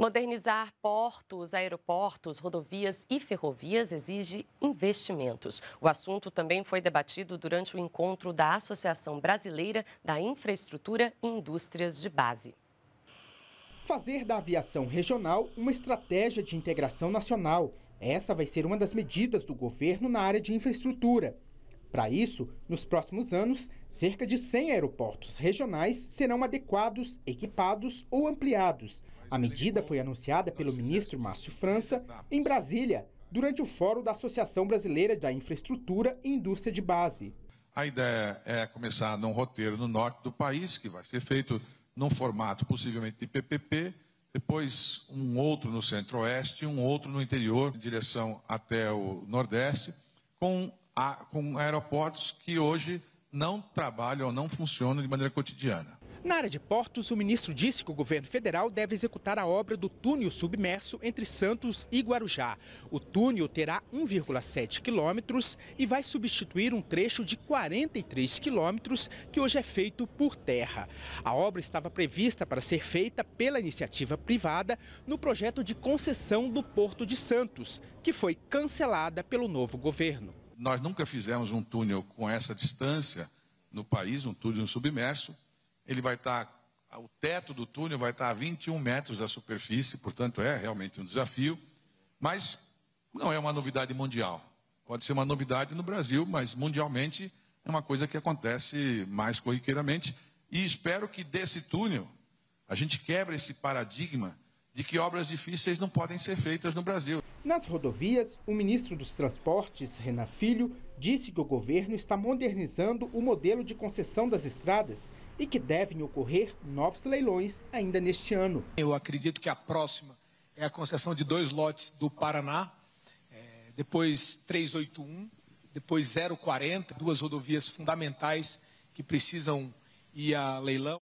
Modernizar portos, aeroportos, rodovias e ferrovias exige investimentos. O assunto também foi debatido durante o encontro da Associação Brasileira da Infraestrutura e Indústrias de Base. Fazer da aviação regional uma estratégia de integração nacional. Essa vai ser uma das medidas do governo na área de infraestrutura. Para isso, nos próximos anos, cerca de 100 aeroportos regionais serão adequados, equipados ou ampliados a medida foi anunciada pelo ministro Márcio França em Brasília, durante o fórum da Associação Brasileira da Infraestrutura e Indústria de Base. A ideia é começar num roteiro no norte do país, que vai ser feito num formato possivelmente de PPP, depois um outro no centro-oeste, e um outro no interior, em direção até o nordeste, com, a, com aeroportos que hoje não trabalham ou não funcionam de maneira cotidiana. Na área de portos, o ministro disse que o governo federal deve executar a obra do túnel submerso entre Santos e Guarujá. O túnel terá 1,7 quilômetros e vai substituir um trecho de 43 quilômetros que hoje é feito por terra. A obra estava prevista para ser feita pela iniciativa privada no projeto de concessão do Porto de Santos, que foi cancelada pelo novo governo. Nós nunca fizemos um túnel com essa distância no país, um túnel submerso ele vai estar, o teto do túnel vai estar a 21 metros da superfície, portanto é realmente um desafio, mas não é uma novidade mundial. Pode ser uma novidade no Brasil, mas mundialmente é uma coisa que acontece mais corriqueiramente. E espero que desse túnel a gente quebre esse paradigma de que obras difíceis não podem ser feitas no Brasil. Nas rodovias, o ministro dos Transportes, Renan Filho, disse que o governo está modernizando o modelo de concessão das estradas e que devem ocorrer novos leilões ainda neste ano. Eu acredito que a próxima é a concessão de dois lotes do Paraná, é, depois 381, depois 040, duas rodovias fundamentais que precisam ir a leilão.